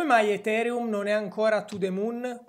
Come mai Ethereum non è ancora to the moon?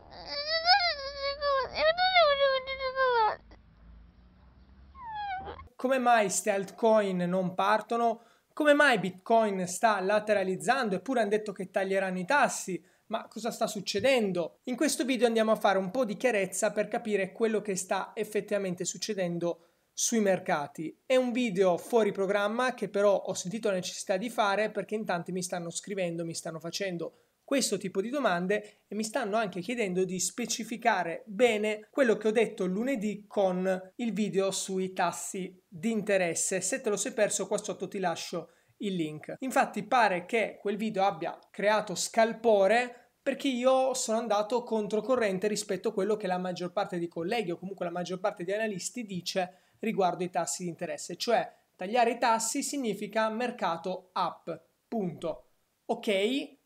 Come mai ste altcoin non partono? Come mai Bitcoin sta lateralizzando eppure hanno detto che taglieranno i tassi? Ma cosa sta succedendo? In questo video andiamo a fare un po' di chiarezza per capire quello che sta effettivamente succedendo sui mercati. È un video fuori programma che però ho sentito la necessità di fare perché in tanti mi stanno scrivendo, mi stanno facendo questo tipo di domande e mi stanno anche chiedendo di specificare bene quello che ho detto lunedì con il video sui tassi di interesse. Se te lo sei perso qua sotto ti lascio il link. Infatti pare che quel video abbia creato scalpore perché io sono andato controcorrente rispetto a quello che la maggior parte di colleghi o comunque la maggior parte di analisti dice riguardo i tassi di interesse, cioè tagliare i tassi significa mercato up, punto ok,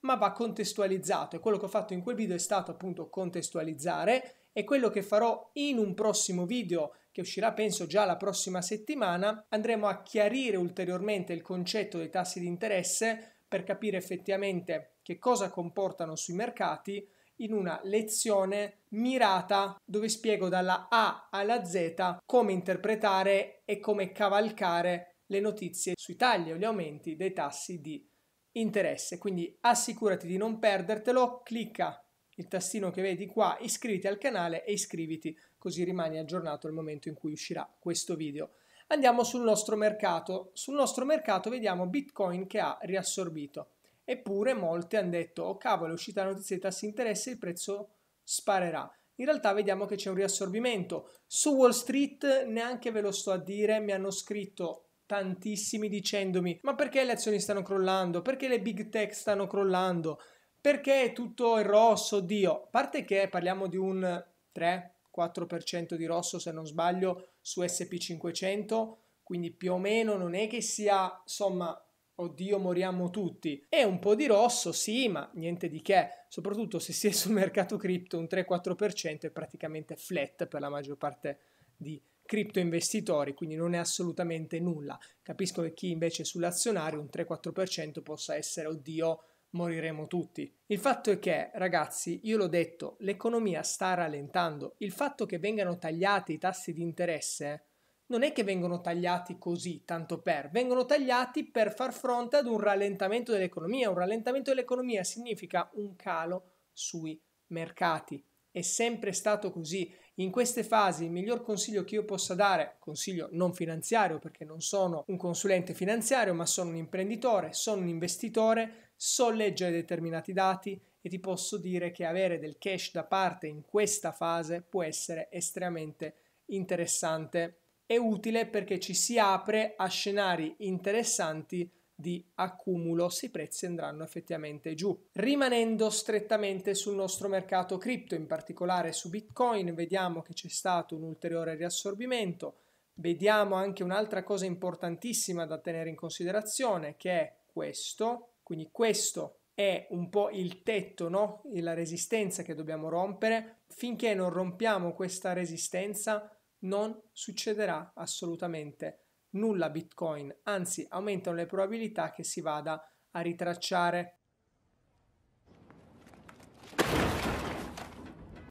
ma va contestualizzato e quello che ho fatto in quel video è stato appunto contestualizzare e quello che farò in un prossimo video che uscirà penso già la prossima settimana andremo a chiarire ulteriormente il concetto dei tassi di interesse per capire effettivamente che cosa comportano sui mercati in una lezione mirata dove spiego dalla A alla Z come interpretare e come cavalcare le notizie sui tagli o gli aumenti dei tassi di interesse interesse. Quindi assicurati di non perdertelo, clicca il tastino che vedi qua, iscriviti al canale e iscriviti così rimani aggiornato al momento in cui uscirà questo video. Andiamo sul nostro mercato. Sul nostro mercato vediamo Bitcoin che ha riassorbito. Eppure molte hanno detto, oh cavolo, è uscita la notizia di tassi interesse, il prezzo sparerà. In realtà vediamo che c'è un riassorbimento. Su Wall Street neanche ve lo sto a dire, mi hanno scritto tantissimi dicendomi ma perché le azioni stanno crollando? Perché le big tech stanno crollando? Perché tutto è rosso? Dio, a parte che parliamo di un 3-4% di rosso se non sbaglio su SP500, quindi più o meno non è che sia, insomma, oddio moriamo tutti. È un po' di rosso sì, ma niente di che, soprattutto se si è sul mercato cripto un 3-4% è praticamente flat per la maggior parte di cripto investitori, quindi non è assolutamente nulla. Capisco che chi invece sull'azionario un 3-4% possa essere oddio, moriremo tutti. Il fatto è che, ragazzi, io l'ho detto, l'economia sta rallentando. Il fatto che vengano tagliati i tassi di interesse non è che vengono tagliati così, tanto per, vengono tagliati per far fronte ad un rallentamento dell'economia. Un rallentamento dell'economia significa un calo sui mercati. È sempre stato così. In queste fasi il miglior consiglio che io possa dare, consiglio non finanziario perché non sono un consulente finanziario, ma sono un imprenditore, sono un investitore, so leggere determinati dati e ti posso dire che avere del cash da parte in questa fase può essere estremamente interessante e utile perché ci si apre a scenari interessanti di accumulo se i prezzi andranno effettivamente giù. Rimanendo strettamente sul nostro mercato cripto, in particolare su Bitcoin, vediamo che c'è stato un ulteriore riassorbimento. Vediamo anche un'altra cosa importantissima da tenere in considerazione che è questo, quindi questo è un po' il tetto, no? la resistenza che dobbiamo rompere. Finché non rompiamo questa resistenza non succederà assolutamente nulla Bitcoin, anzi aumentano le probabilità che si vada a ritracciare.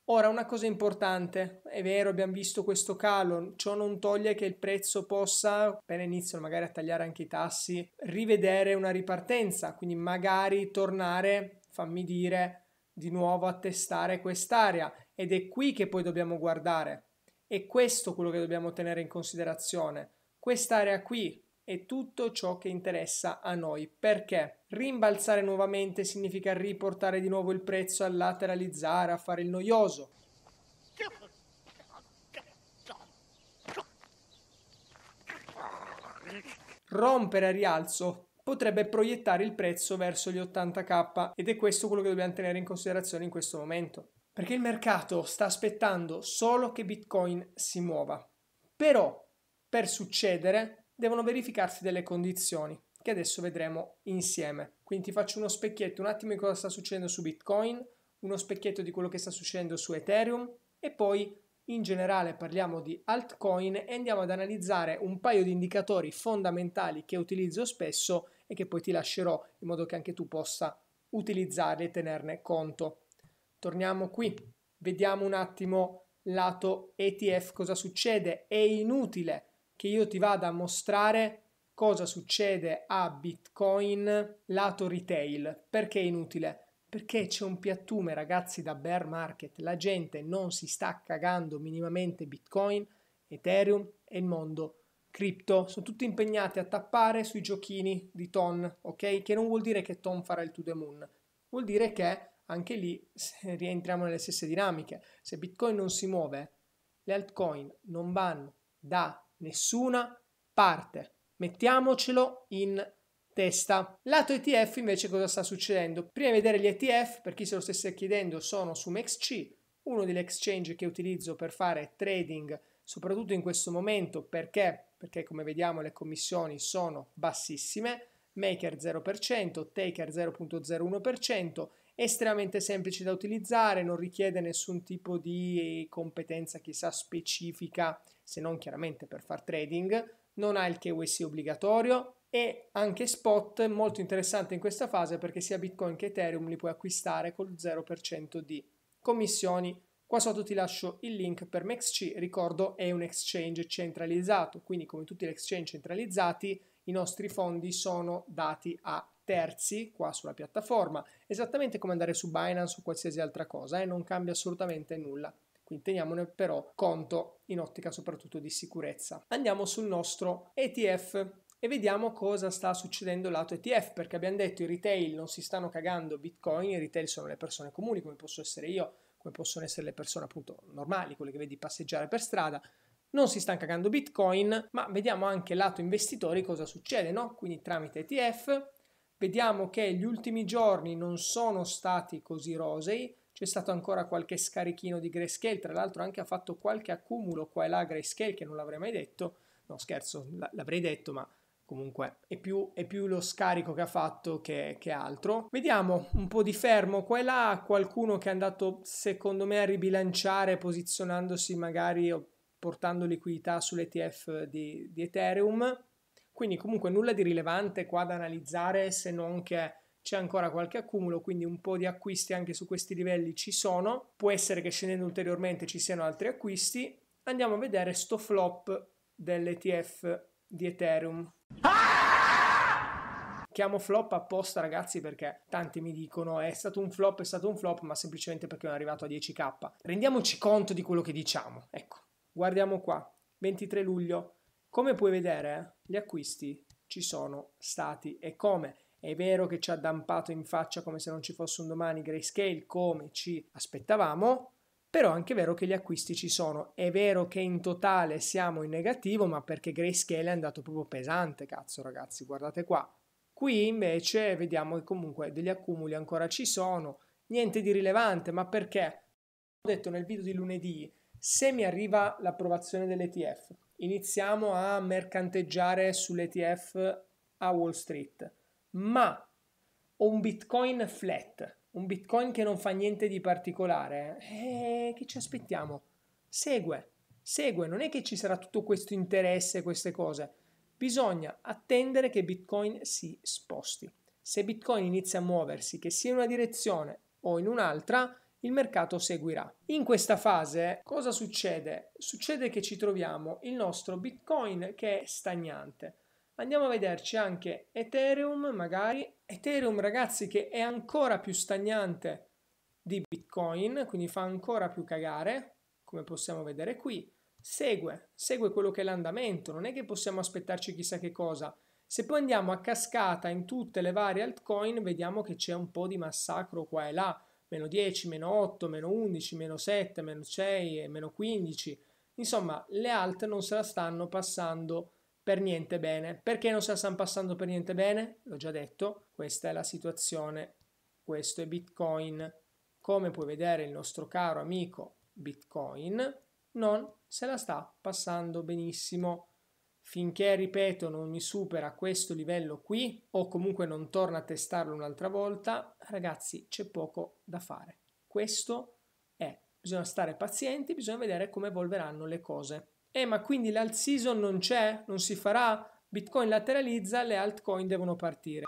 Ora una cosa importante, è vero abbiamo visto questo calo, ciò non toglie che il prezzo possa, appena iniziano magari a tagliare anche i tassi, rivedere una ripartenza, quindi magari tornare, fammi dire, di nuovo a testare quest'area ed è qui che poi dobbiamo guardare. è questo quello che dobbiamo tenere in considerazione. Quest'area qui è tutto ciò che interessa a noi perché rimbalzare nuovamente significa riportare di nuovo il prezzo a lateralizzare, a fare il noioso. Rompere a rialzo potrebbe proiettare il prezzo verso gli 80k ed è questo quello che dobbiamo tenere in considerazione in questo momento. Perché il mercato sta aspettando solo che Bitcoin si muova. Però per succedere devono verificarsi delle condizioni che adesso vedremo insieme. Quindi ti faccio uno specchietto un attimo di cosa sta succedendo su Bitcoin, uno specchietto di quello che sta succedendo su Ethereum e poi in generale parliamo di altcoin e andiamo ad analizzare un paio di indicatori fondamentali che utilizzo spesso e che poi ti lascerò in modo che anche tu possa utilizzarli e tenerne conto. Torniamo qui, vediamo un attimo lato ETF cosa succede. È inutile che io ti vada a mostrare cosa succede a Bitcoin lato retail. Perché è inutile? Perché c'è un piattume, ragazzi, da bear market. La gente non si sta cagando minimamente Bitcoin, Ethereum e il mondo cripto. Sono tutti impegnati a tappare sui giochini di Ton, ok? Che non vuol dire che Ton farà il to the moon. Vuol dire che anche lì rientriamo nelle stesse dinamiche. Se Bitcoin non si muove, le altcoin non vanno da nessuna parte. Mettiamocelo in testa. Lato ETF invece cosa sta succedendo? Prima di vedere gli ETF, per chi se lo stesse chiedendo, sono su MexC, uno degli exchange che utilizzo per fare trading, soprattutto in questo momento, perché? Perché come vediamo le commissioni sono bassissime, Maker 0%, Taker 0.01%, estremamente semplice da utilizzare, non richiede nessun tipo di competenza chissà specifica se non chiaramente per far trading, non ha il KYC obbligatorio e anche spot molto interessante in questa fase perché sia Bitcoin che Ethereum li puoi acquistare col 0% di commissioni. Qua sotto ti lascio il link per MexC, ricordo è un exchange centralizzato, quindi come tutti gli exchange centralizzati i nostri fondi sono dati a terzi qua sulla piattaforma, esattamente come andare su Binance o qualsiasi altra cosa e eh? non cambia assolutamente nulla quindi teniamone però conto in ottica soprattutto di sicurezza. Andiamo sul nostro ETF e vediamo cosa sta succedendo lato ETF perché abbiamo detto i retail non si stanno cagando Bitcoin, i retail sono le persone comuni come posso essere io, come possono essere le persone appunto normali, quelle che vedi passeggiare per strada, non si stanno cagando Bitcoin, ma vediamo anche lato investitori cosa succede, no? Quindi tramite ETF vediamo che gli ultimi giorni non sono stati così rosei, c'è stato ancora qualche scarichino di grayscale, tra l'altro anche ha fatto qualche accumulo qua e là grayscale che non l'avrei mai detto, no scherzo, l'avrei detto ma comunque è più, è più, lo scarico che ha fatto che, che, altro. Vediamo un po' di fermo qua e là, qualcuno che è andato secondo me a ribilanciare posizionandosi magari o portando liquidità sull'ETF di, di Ethereum, quindi comunque nulla di rilevante qua da analizzare se non che c'è ancora qualche accumulo, quindi un po' di acquisti anche su questi livelli ci sono. Può essere che scendendo ulteriormente ci siano altri acquisti. Andiamo a vedere sto flop dell'ETF di Ethereum. Ah! Chiamo flop apposta ragazzi perché tanti mi dicono è stato un flop, è stato un flop, ma semplicemente perché non è arrivato a 10k. Rendiamoci conto di quello che diciamo. Ecco, guardiamo qua, 23 luglio. Come puoi vedere, eh, gli acquisti ci sono stati e come è vero che ci ha dampato in faccia come se non ci fosse un domani Grayscale come ci aspettavamo, però è anche vero che gli acquisti ci sono. È vero che in totale siamo in negativo, ma perché Grayscale è andato proprio pesante, cazzo ragazzi, guardate qua. Qui invece vediamo che comunque degli accumuli ancora ci sono, niente di rilevante, ma perché? Ho detto nel video di lunedì, se mi arriva l'approvazione dell'ETF, iniziamo a mercanteggiare sull'ETF a Wall Street ma ho un Bitcoin flat, un Bitcoin che non fa niente di particolare, eh, che ci aspettiamo? Segue, segue, non è che ci sarà tutto questo interesse, queste cose. Bisogna attendere che Bitcoin si sposti. Se Bitcoin inizia a muoversi, che sia in una direzione o in un'altra, il mercato seguirà. In questa fase cosa succede? Succede che ci troviamo il nostro Bitcoin che è stagnante. Andiamo a vederci anche Ethereum, magari. Ethereum, ragazzi, che è ancora più stagnante di Bitcoin, quindi fa ancora più cagare, come possiamo vedere qui. Segue, segue quello che è l'andamento, non è che possiamo aspettarci chissà che cosa. Se poi andiamo a cascata in tutte le varie altcoin, vediamo che c'è un po' di massacro qua e là. Meno 10, meno 8, meno 11, meno 7, meno 6, meno 15. Insomma, le alt non se la stanno passando per niente bene. Perché non se la stanno passando per niente bene? L'ho già detto, questa è la situazione, questo è Bitcoin. Come puoi vedere il nostro caro amico Bitcoin non se la sta passando benissimo. Finché, ripeto, non mi supera questo livello qui o comunque non torna a testarlo un'altra volta, ragazzi, c'è poco da fare. Questo è. Bisogna stare pazienti, bisogna vedere come evolveranno le cose. Eh, ma quindi l'alt season non c'è? Non si farà? Bitcoin lateralizza, le altcoin devono partire.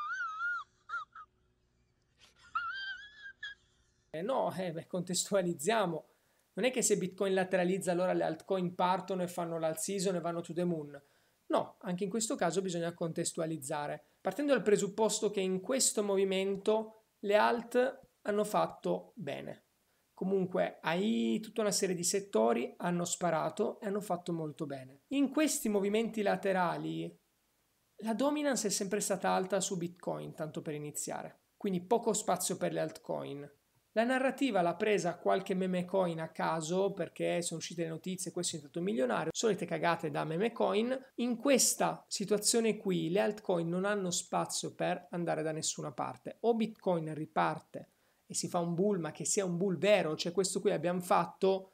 Eh no, eh, beh, contestualizziamo. Non è che se Bitcoin lateralizza allora le altcoin partono e fanno l'alt season e vanno to the moon. No, anche in questo caso bisogna contestualizzare, partendo dal presupposto che in questo movimento le alt hanno fatto bene. Comunque hai tutta una serie di settori, hanno sparato e hanno fatto molto bene. In questi movimenti laterali la dominance è sempre stata alta su Bitcoin, tanto per iniziare, quindi poco spazio per le altcoin. La narrativa l'ha presa qualche meme coin a caso perché sono uscite le notizie, questo è diventato milionario, solite cagate da meme coin. In questa situazione qui le altcoin non hanno spazio per andare da nessuna parte, o Bitcoin riparte e si fa un bull, ma che sia un bull vero, cioè questo qui abbiamo fatto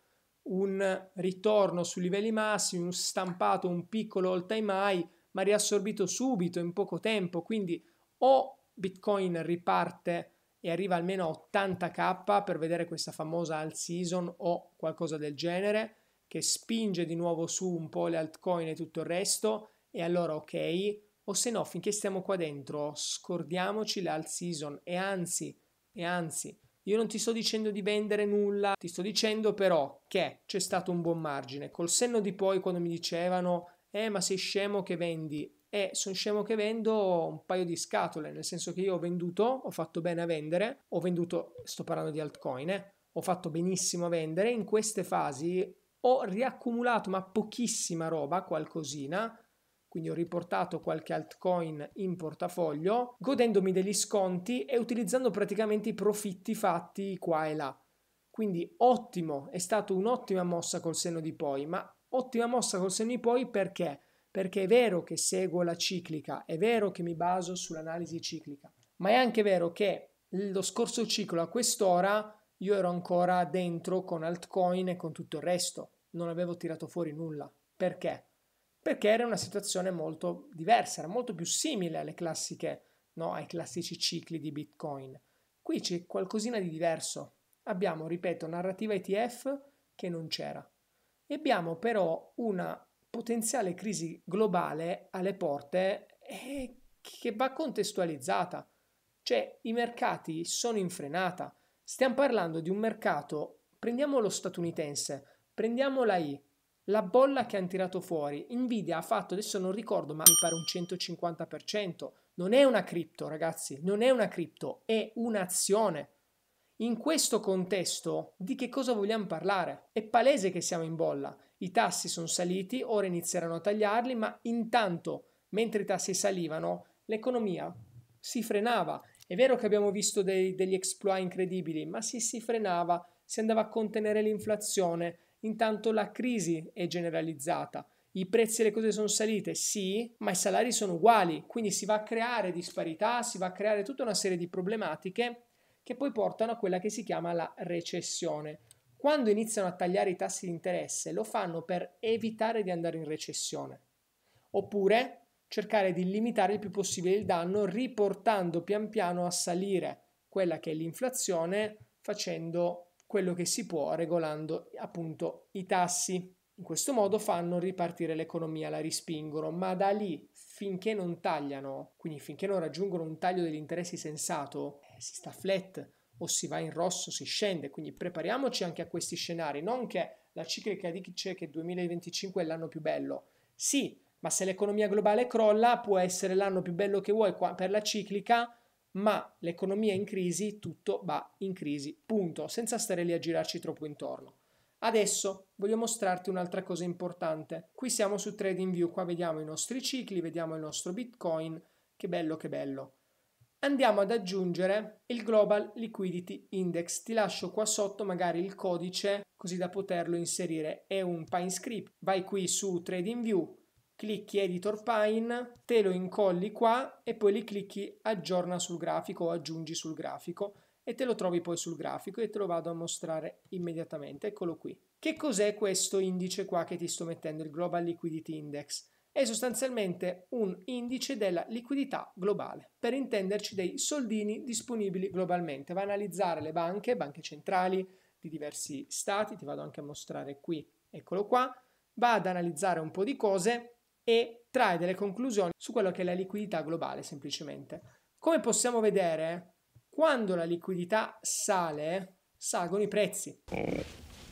un ritorno sui livelli massimi, un stampato, un piccolo all time high, ma riassorbito subito in poco tempo, quindi o Bitcoin riparte e arriva almeno a 80k per vedere questa famosa alt season o qualcosa del genere che spinge di nuovo su un po' le altcoin e tutto il resto e allora ok, o se no finché stiamo qua dentro scordiamoci le alt season e anzi e anzi, io non ti sto dicendo di vendere nulla, ti sto dicendo però che c'è stato un buon margine. Col senno di poi, quando mi dicevano, eh, ma sei scemo che vendi, e eh, sono scemo che vendo un paio di scatole, nel senso che io ho venduto, ho fatto bene a vendere, ho venduto, sto parlando di altcoin, eh, ho fatto benissimo a vendere, in queste fasi ho riaccumulato ma pochissima roba, qualcosina, quindi ho riportato qualche altcoin in portafoglio, godendomi degli sconti e utilizzando praticamente i profitti fatti qua e là. Quindi ottimo, è stata un'ottima mossa col senno di poi, ma ottima mossa col senno di poi perché? Perché è vero che seguo la ciclica, è vero che mi baso sull'analisi ciclica, ma è anche vero che lo scorso ciclo a quest'ora io ero ancora dentro con altcoin e con tutto il resto, non avevo tirato fuori nulla. Perché? perché era una situazione molto diversa, era molto più simile alle classiche, no, ai classici cicli di Bitcoin. Qui c'è qualcosina di diverso. Abbiamo, ripeto, narrativa ETF che non c'era. E abbiamo però una potenziale crisi globale alle porte eh, che va contestualizzata. Cioè i mercati sono in frenata. Stiamo parlando di un mercato, prendiamo lo statunitense, prendiamo la I, la bolla che hanno tirato fuori. Nvidia ha fatto, adesso non ricordo, ma mi pare un 150%. Non è una cripto, ragazzi, non è una cripto, è un'azione. In questo contesto, di che cosa vogliamo parlare? È palese che siamo in bolla. I tassi sono saliti, ora inizieranno a tagliarli, ma intanto, mentre i tassi salivano, l'economia si frenava. È vero che abbiamo visto dei, degli exploit incredibili, ma si, si frenava, si andava a contenere l'inflazione, Intanto la crisi è generalizzata. I prezzi delle cose sono salite, sì, ma i salari sono uguali, quindi si va a creare disparità, si va a creare tutta una serie di problematiche che poi portano a quella che si chiama la recessione. Quando iniziano a tagliare i tassi di interesse lo fanno per evitare di andare in recessione, oppure cercare di limitare il più possibile il danno riportando pian piano a salire quella che è l'inflazione facendo quello che si può regolando appunto i tassi. In questo modo fanno ripartire l'economia, la rispingono, ma da lì finché non tagliano, quindi finché non raggiungono un taglio degli interessi sensato, eh, si sta flat o si va in rosso, si scende, quindi prepariamoci anche a questi scenari, non che la ciclica dice che 2025 è l'anno più bello. Sì, ma se l'economia globale crolla può essere l'anno più bello che vuoi per la ciclica, ma l'economia in crisi, tutto va in crisi, punto, senza stare lì a girarci troppo intorno. Adesso voglio mostrarti un'altra cosa importante. Qui siamo su TradingView, qua vediamo i nostri cicli, vediamo il nostro Bitcoin, che bello che bello. Andiamo ad aggiungere il Global Liquidity Index, ti lascio qua sotto magari il codice così da poterlo inserire, è un Pine Script. Vai qui su TradingView, clicchi editor Pine, te lo incolli qua e poi li clicchi aggiorna sul grafico o aggiungi sul grafico e te lo trovi poi sul grafico e te lo vado a mostrare immediatamente, eccolo qui. Che cos'è questo indice qua che ti sto mettendo, il Global Liquidity Index? È sostanzialmente un indice della liquidità globale, per intenderci dei soldini disponibili globalmente. Va a analizzare le banche, banche centrali di diversi stati, ti vado anche a mostrare qui, eccolo qua, va ad analizzare un po' di cose e trae delle conclusioni su quello che è la liquidità globale semplicemente. Come possiamo vedere, quando la liquidità sale, salgono i prezzi. Mm,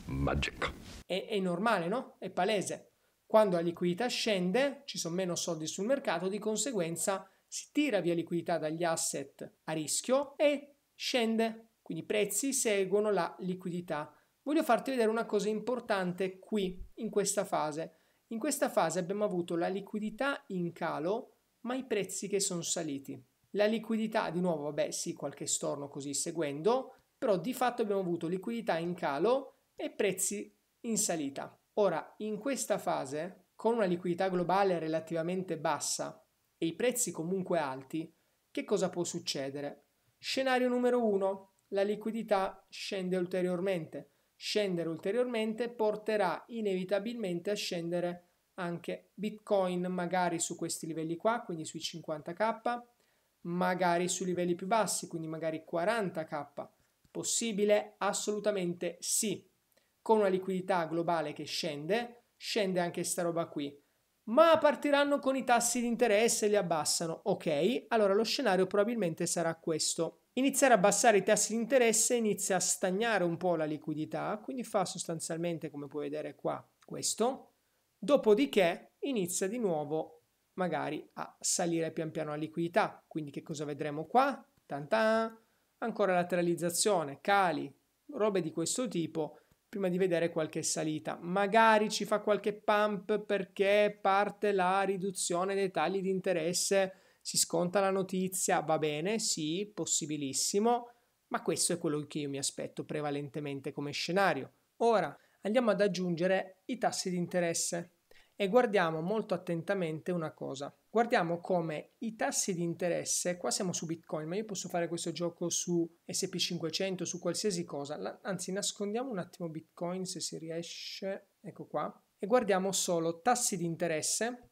Magic. È, è normale, no? È palese. Quando la liquidità scende, ci sono meno soldi sul mercato, di conseguenza si tira via liquidità dagli asset a rischio e scende. Quindi i prezzi seguono la liquidità. Voglio farti vedere una cosa importante qui, in questa fase in questa fase abbiamo avuto la liquidità in calo, ma i prezzi che sono saliti. La liquidità, di nuovo, vabbè, sì, qualche storno così seguendo, però di fatto abbiamo avuto liquidità in calo e prezzi in salita. Ora, in questa fase, con una liquidità globale relativamente bassa e i prezzi comunque alti, che cosa può succedere? Scenario numero 1, la liquidità scende ulteriormente scendere ulteriormente porterà inevitabilmente a scendere anche Bitcoin magari su questi livelli qua, quindi sui 50k, magari su livelli più bassi, quindi magari 40k. Possibile? Assolutamente sì. Con una liquidità globale che scende, scende anche sta roba qui. Ma partiranno con i tassi di interesse, li abbassano. Ok, allora lo scenario probabilmente sarà questo iniziare a abbassare i tassi di interesse inizia a stagnare un po' la liquidità, quindi fa sostanzialmente come puoi vedere qua questo, dopodiché inizia di nuovo magari a salire pian piano la liquidità, quindi che cosa vedremo qua? Tantan, ancora lateralizzazione, cali, robe di questo tipo prima di vedere qualche salita. Magari ci fa qualche pump perché parte la riduzione dei tagli di interesse si sconta la notizia, va bene, sì, possibilissimo, ma questo è quello che io mi aspetto prevalentemente come scenario. Ora andiamo ad aggiungere i tassi di interesse e guardiamo molto attentamente una cosa. Guardiamo come i tassi di interesse, qua siamo su Bitcoin, ma io posso fare questo gioco su SP500, su qualsiasi cosa. Anzi, nascondiamo un attimo Bitcoin se si riesce. Ecco qua. E guardiamo solo tassi di interesse,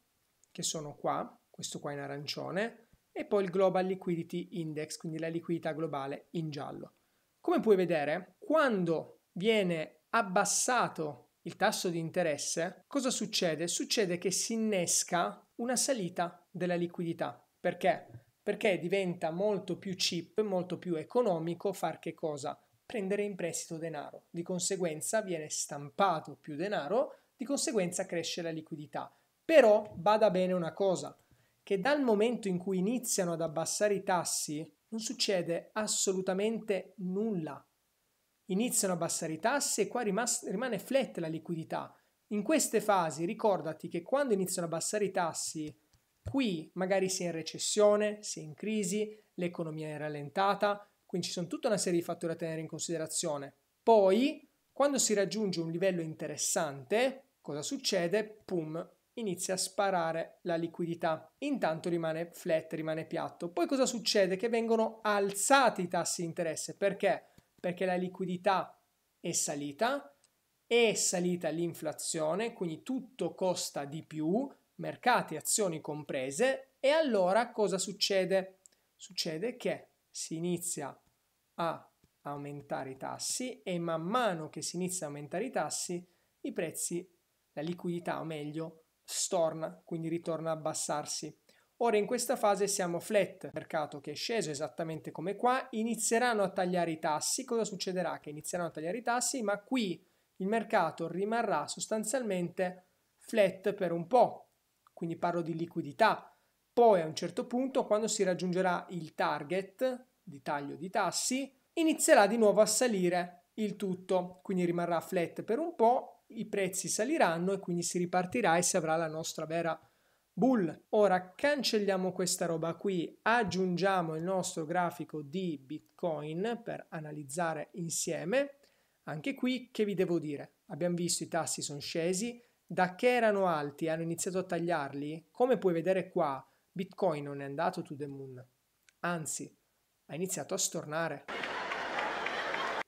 che sono qua, questo qua in arancione, e poi il Global Liquidity Index, quindi la liquidità globale in giallo. Come puoi vedere, quando viene abbassato il tasso di interesse, cosa succede? Succede che si innesca una salita della liquidità. Perché? Perché diventa molto più cheap, molto più economico far che cosa? Prendere in prestito denaro. Di conseguenza viene stampato più denaro, di conseguenza cresce la liquidità. Però bada bene una cosa, che dal momento in cui iniziano ad abbassare i tassi non succede assolutamente nulla. Iniziano a abbassare i tassi e qua rimas- rimane flat la liquidità. In queste fasi ricordati che quando iniziano a abbassare i tassi, qui magari si è in recessione, si è in crisi, l'economia è rallentata, quindi ci sono tutta una serie di fattori da tenere in considerazione. Poi, quando si raggiunge un livello interessante, cosa succede? Pum, inizia a sparare la liquidità. Intanto rimane flat, rimane piatto. Poi cosa succede? Che vengono alzati i tassi di interesse. Perché? Perché la liquidità è salita, è salita l'inflazione, quindi tutto costa di più, mercati, azioni comprese, e allora cosa succede? Succede che si inizia a aumentare i tassi e man mano che si inizia a aumentare i tassi, i prezzi, la liquidità o meglio, storna, quindi ritorna a abbassarsi. Ora in questa fase siamo flat, mercato che è sceso esattamente come qua, inizieranno a tagliare i tassi, cosa succederà? Che inizieranno a tagliare i tassi, ma qui il mercato rimarrà sostanzialmente flat per un po', quindi parlo di liquidità. Poi a un certo punto, quando si raggiungerà il target di taglio di tassi, inizierà di nuovo a salire il tutto, quindi rimarrà flat per un po' i prezzi saliranno e quindi si ripartirà e si avrà la nostra vera bull. Ora cancelliamo questa roba qui, aggiungiamo il nostro grafico di Bitcoin per analizzare insieme. Anche qui che vi devo dire? Abbiamo visto i tassi sono scesi, da che erano alti hanno iniziato a tagliarli, come puoi vedere qua, Bitcoin non è andato to the moon, anzi ha iniziato a stornare.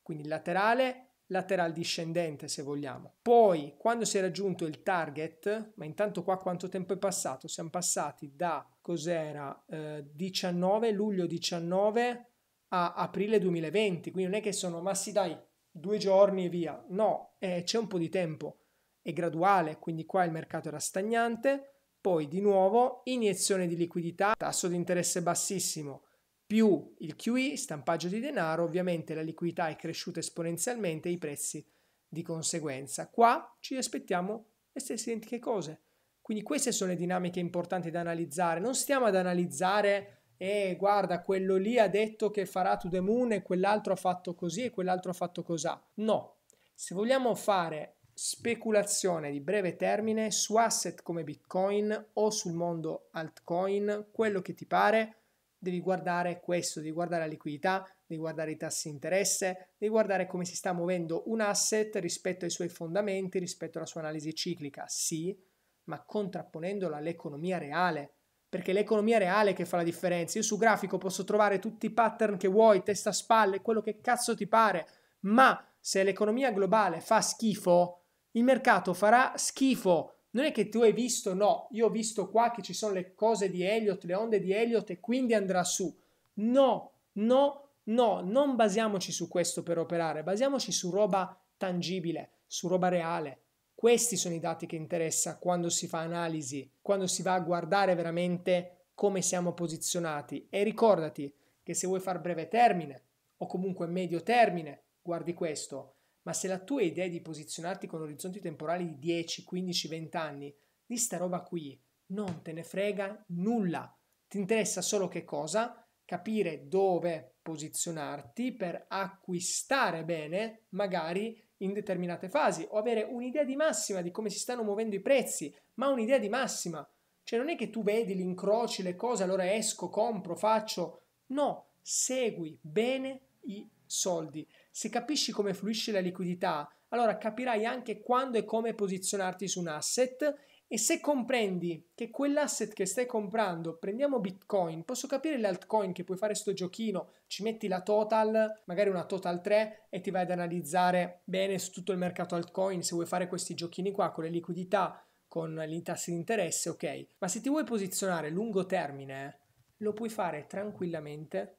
Quindi il laterale lateral discendente se vogliamo. Poi quando si è raggiunto il target, ma intanto qua quanto tempo è passato? Siamo passati da cos'era eh, 19 luglio 19 a aprile 2020, quindi non è che sono massi dai due giorni e via, no, eh, c'è un po' di tempo, è graduale, quindi qua il mercato era stagnante, poi di nuovo iniezione di liquidità, tasso di interesse bassissimo, più il QE, stampaggio di denaro, ovviamente la liquidità è cresciuta esponenzialmente e i prezzi di conseguenza. Qua ci aspettiamo le stesse identiche cose. Quindi queste sono le dinamiche importanti da analizzare. Non stiamo ad analizzare, eh, guarda, quello lì ha detto che farà to the moon e quell'altro ha fatto così e quell'altro ha fatto cos'ha. No, se vogliamo fare speculazione di breve termine su asset come Bitcoin o sul mondo altcoin, quello che ti pare, devi guardare questo, devi guardare la liquidità, devi guardare i tassi di interesse, devi guardare come si sta muovendo un asset rispetto ai suoi fondamenti, rispetto alla sua analisi ciclica, sì, ma contrapponendola all'economia reale, perché l'economia reale che fa la differenza. Io su grafico posso trovare tutti i pattern che vuoi, testa a spalle, quello che cazzo ti pare, ma se l'economia globale fa schifo, il mercato farà schifo non è che tu hai visto, no, io ho visto qua che ci sono le cose di Elliot, le onde di Elliot e quindi andrà su. No, no, no, non basiamoci su questo per operare, basiamoci su roba tangibile, su roba reale. Questi sono i dati che interessa quando si fa analisi, quando si va a guardare veramente come siamo posizionati. E ricordati che se vuoi far breve termine o comunque medio termine, guardi questo ma se la tua idea è di posizionarti con orizzonti temporali di 10, 15, 20 anni, di sta roba qui non te ne frega nulla. Ti interessa solo che cosa? Capire dove posizionarti per acquistare bene, magari in determinate fasi, o avere un'idea di massima di come si stanno muovendo i prezzi, ma un'idea di massima. Cioè non è che tu vedi l'incroci, le cose, allora esco, compro, faccio. No, segui bene i soldi se capisci come fluisce la liquidità, allora capirai anche quando e come posizionarti su un asset e se comprendi che quell'asset che stai comprando, prendiamo Bitcoin, posso capire le altcoin che puoi fare sto giochino, ci metti la total, magari una total 3 e ti vai ad analizzare bene su tutto il mercato altcoin se vuoi fare questi giochini qua con le liquidità, con i tassi di interesse, ok. Ma se ti vuoi posizionare lungo termine, lo puoi fare tranquillamente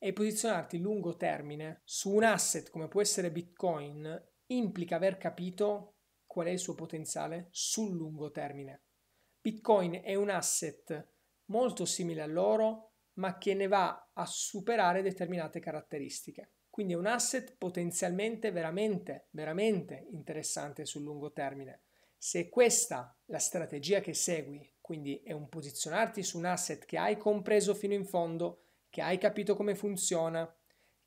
e posizionarti lungo termine su un asset come può essere Bitcoin implica aver capito qual è il suo potenziale sul lungo termine. Bitcoin è un asset molto simile all'oro, ma che ne va a superare determinate caratteristiche. Quindi è un asset potenzialmente veramente, veramente interessante sul lungo termine. Se questa è la strategia che segui, quindi è un posizionarti su un asset che hai compreso fino in fondo, che hai capito come funziona,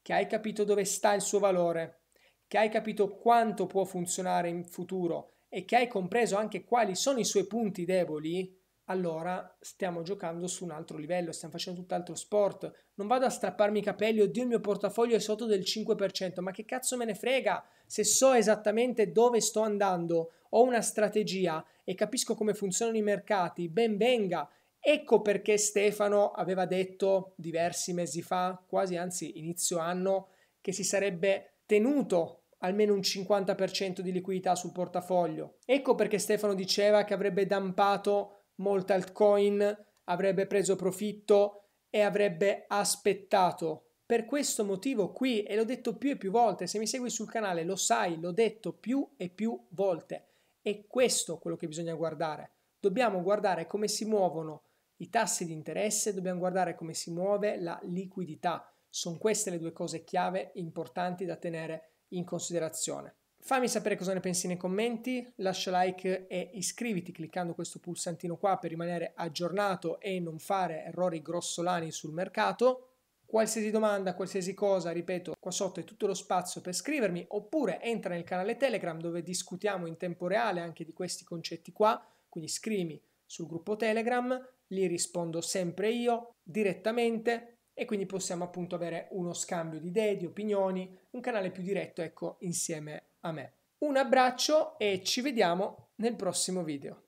che hai capito dove sta il suo valore, che hai capito quanto può funzionare in futuro e che hai compreso anche quali sono i suoi punti deboli, allora stiamo giocando su un altro livello, stiamo facendo tutt'altro sport. Non vado a strapparmi i capelli, oddio il mio portafoglio è sotto del 5%, ma che cazzo me ne frega se so esattamente dove sto andando, ho una strategia e capisco come funzionano i mercati, ben venga, Ecco perché Stefano aveva detto diversi mesi fa, quasi anzi inizio anno, che si sarebbe tenuto almeno un 50% di liquidità sul portafoglio. Ecco perché Stefano diceva che avrebbe dampato molte altcoin, avrebbe preso profitto e avrebbe aspettato. Per questo motivo qui, e l'ho detto più e più volte, se mi segui sul canale lo sai, l'ho detto più e più volte. È questo quello che bisogna guardare. Dobbiamo guardare come si muovono i tassi di interesse, dobbiamo guardare come si muove la liquidità. Sono queste le due cose chiave importanti da tenere in considerazione. Fammi sapere cosa ne pensi nei commenti, lascia like e iscriviti cliccando questo pulsantino qua per rimanere aggiornato e non fare errori grossolani sul mercato. Qualsiasi domanda, qualsiasi cosa, ripeto, qua sotto è tutto lo spazio per scrivermi oppure entra nel canale Telegram dove discutiamo in tempo reale anche di questi concetti qua, quindi scrivimi sul gruppo Telegram li rispondo sempre io direttamente e quindi possiamo appunto avere uno scambio di idee, di opinioni, un canale più diretto ecco insieme a me. Un abbraccio e ci vediamo nel prossimo video.